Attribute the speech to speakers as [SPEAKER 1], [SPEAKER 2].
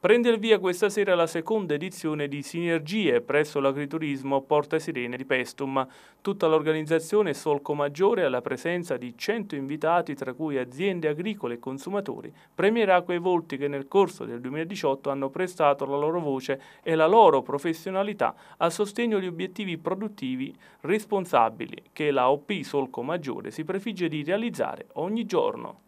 [SPEAKER 1] Prende il via questa sera la seconda edizione di Sinergie presso l'agriturismo Porta Sirene di Pestum. Tutta l'organizzazione solco maggiore alla presenza di 100 invitati, tra cui aziende agricole e consumatori, premierà quei volti che nel corso del 2018 hanno prestato la loro voce e la loro professionalità a sostegno di obiettivi produttivi responsabili che la OP Solco Maggiore si prefigge di realizzare ogni giorno.